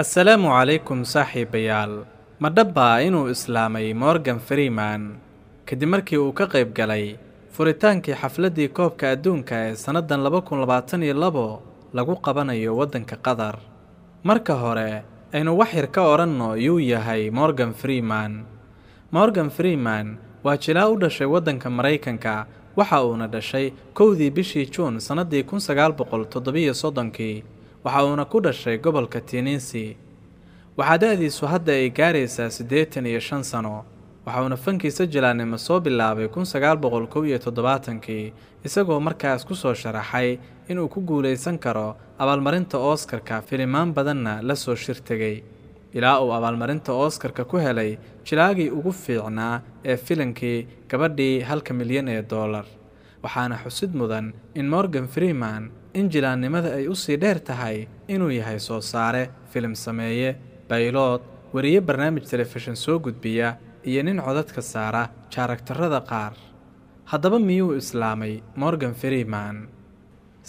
assalaamu calaykum saaxiibayaal ma dhabbaa inuu islaamay morgan freeman kadib markii uu ka qayb galay furitaankii xafladdii koobka adduunka ee sannadan laba kun labaatan iyo labo lagu qabanayo waddanka qatar marka hore aynu wax yar ka odhanno yuu yahay morgan freeman morgan freeman waa jilaa u dhashay waddanka maraykanka waxa uuna dhashay kowdii bishii juun sannaddii kun sagaal boqol toddobiyo soddonkii waxa uuna ku dhashay gobolka tiiniinsi waxaa da-diisu hadda ay gaaraysaa siddeetan iyo shan sano waxauna fankiisa jilaanimo soo bilaabay kun sagaal boqol kow iyo toddobaatankii isagoo markaas ku soo sharaxay inuu ku guulaysan karo abaalmarinta oskarka filimaan badanna la soo shir shirtegay ilaa uu abaalmarinta ooskarka ku helay jilaagii ugu fiicnaa ee filankii gabadhii halka milyan ee doolar waxaana xusid mudan in morgan freeman in jilaannimada ay u sii dheer tahay inuu yahay soo saare filim sameeye baylood wariye barnaamij telefishin soo gudbiya iyo nin codadka saara jaaragtarada qaar haddaba miyuu islaamay morgan freeman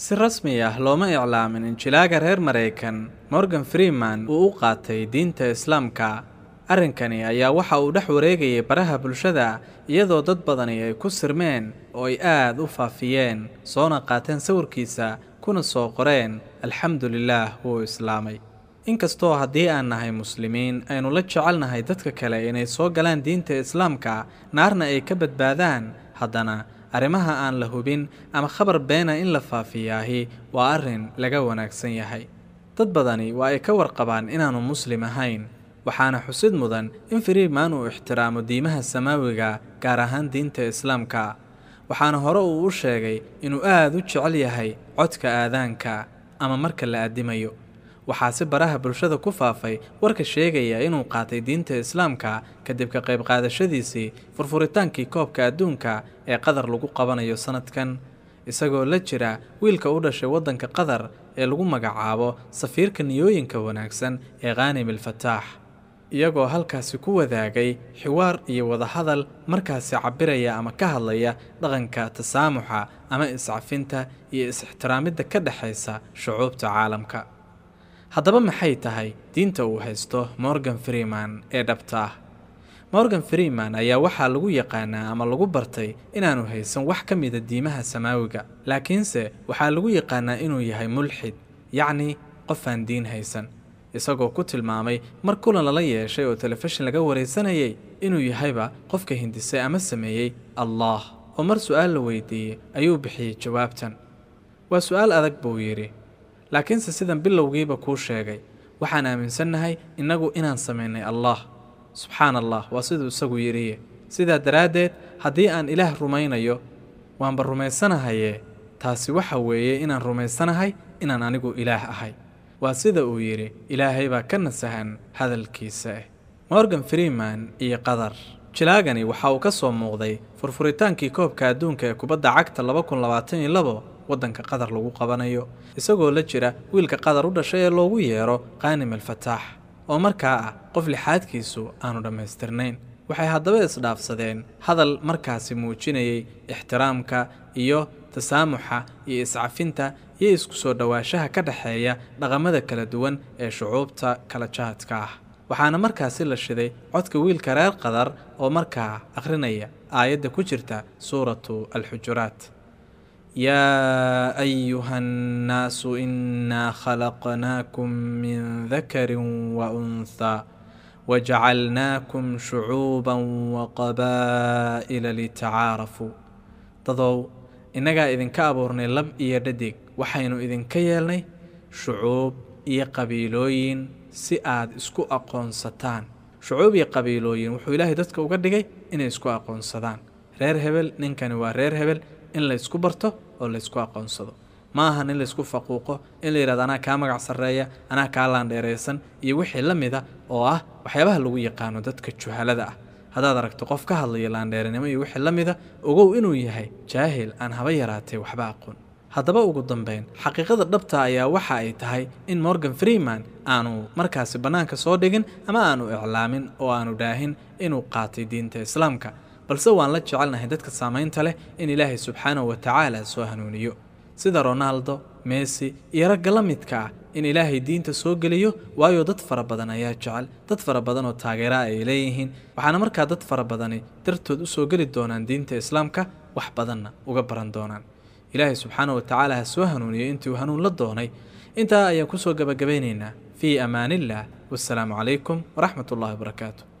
si rasmi ah looma iclaamin injilaaga reer maraykan morgan freeman uu u qaatay diinta islaamka arrinkani ayaa waxa uu dhex wareegayay baraha bulshada iyadoo dad badani ay ku sirmeen oo ay aad u faafiyeen soona qaateen sawirkiisa kuna soo qoreen alxamdu lilaah wuu islaamay inkastoo haddii aan nahay muslimiin aynu la jecelnahay dadka kale inay soo galaan diinta islaamka naarna ay ka badbaadaan haddana arrimaha aan la hubin ama khabar beena in la faafiyaahi waa arrin laga wanaagsan yahay dad badani waa ay ka warqabaan inaannu muslim ahayn waxaana xusid mudan in firiiman uu ixtiraamo diimaha samaawiga gaar ahaan diinta islaamka waxaana hore uu u sheegay inuu aad u jecel yahay codka aadaanka ama marka la addimayo waxaase baraha bulshada ku faafay warka sheegaya inuu qaatay diinta islaamka kadib ka qayb qaadashadiisii furfuritaankii koobka adduunka ee qatar lagu qabanayo sannadkan isagoo la jira wiilka u dhashay waddanka qatar ee lagu magacaabo safiirka niyooyinka wanaagsan ee khanim al iyagoo halkaasi ku wadaagay xiwaar iyo wadahadal markaasi cabbiraya ama ka hadlaya dhaqanka tasaamuxa ama iscafinta iyo is-ixtiraamidda ka dhexaysa shucuubta caalamka haddaba maxay tahay diinta uu haysto morgan freeman ee dhabta ah morgan freeman ayaa waxaa lagu yaqaanaa ama lagu bartay inaanu haysan wax ka mida diimaha samaawiga laakiinse waxaa lagu yaqaanaa inuu yahay mulxid yacni qof aan diin haysan isagoo ku tilmaamay mar kulan lala yeeshay oo telefishin laga waraysanayay inuu yahayba qofka hindisay ama sameeyey allaah oo mar su'aal la weydiiyey ayuu bixiyey jawaabtan waa su'aal adag buu yidhi laakiinse sidan bilowgiiba kuu sheegay waxaan aaminsannahay innagu inaan samaynay allaah subxaana allah waa siduu isagu yidhi sidaa daraaddeed haddii aan ilaah rumaynayo waanba rumaysanahayee taasi waxa weeye inaan rumaysanahay inaan anigu ilaah ahay waa sida uu yidhi ilaahay baa ka nasahan hadalkiisa ah morgan freeman iyo qadar jilaagani waxa uu ka soo muuqday furfuritaankii koobka adduunka ee kubadda cagta labaatan iyo labo waddanka qatar lagu qabanayo isagoo la jira wiilka qatar u dhashay ee loogu yeero qaanim alfataax oo markaa ah qof lixaadkiisu aanu dhammaystirnayn waxay haddaba isdhaafsadeen hadal markaasi muujinayay ixtiraamka iyo tasaamuxa iyo iscafinta iyo isku soo dhowaanshaha ka dhexeeya dhaqamada kala duwan ee shucuubta kala jaadka ah waxaana markaasi la shiday codka wiilka reer qadar oo markaa akhrinaya aayadda ku jirta suuratu alxujuraat yaa ayuhannaasu innaa khalaqnaakum min dakarin wa unthaa wajacalnaakum shucuuban wa qabaa'ila litacaarafuu dadow innagaa idinka abuurnay lab iyo dhadig waxaynu idinka yeelnay shucuub iyo qabiilooyin si aad isku aqoonsataan shucuub iyo qabiilooyin wuxuu ilaahay dadka uga dhigay inay isku aqoonsadaan reer hebel ninkani waa reer hebel in laysku barto oo laysku aqoonsado ma ahan in laysku faquuqo in la yidhahdo anaa kaa magac sarreeya anaa kaa laandheeraysan iyo wixii la mida oo ah waxyaabaha lagu yaqaano dadka juhalada ah haddaad aragto qof ka hadlaya laandheernimo iyo wixii la mida ah, ogow inuu yahay jaahil aan haba yaraatay waxba aqoon haddaba ugu dambayn xaqiiqada dhabta ayaa waxa ay tahay in morgan freeman aanu markaasi bannaanka soo dhigin ama aanu iclaamin oo aanu dhaahin inuu qaatay diinta islaamka balse waan la jecelnahay dadka saamaynta leh in ilaahay subxaanahu wa tacaala soo hanuuniyo sida ronaldo meesi iyo ragga la midka ah in ilaahay diinta soo geliyo waayo dad fara badan ayaa jecel dad fara badan oo taageera ay leeyihiin waxaana markaa dad fara badani dartood u soo geli doonaan diinta islaamka wax badanna uga baran doonaan ilaahay subxaana wa ha soo hanuuniyo intuu hanuun la doonay intaa ayaan ku soo gabagabaynaynaa fii amaan wassalaamu calaykum waraxmat wabarakaatu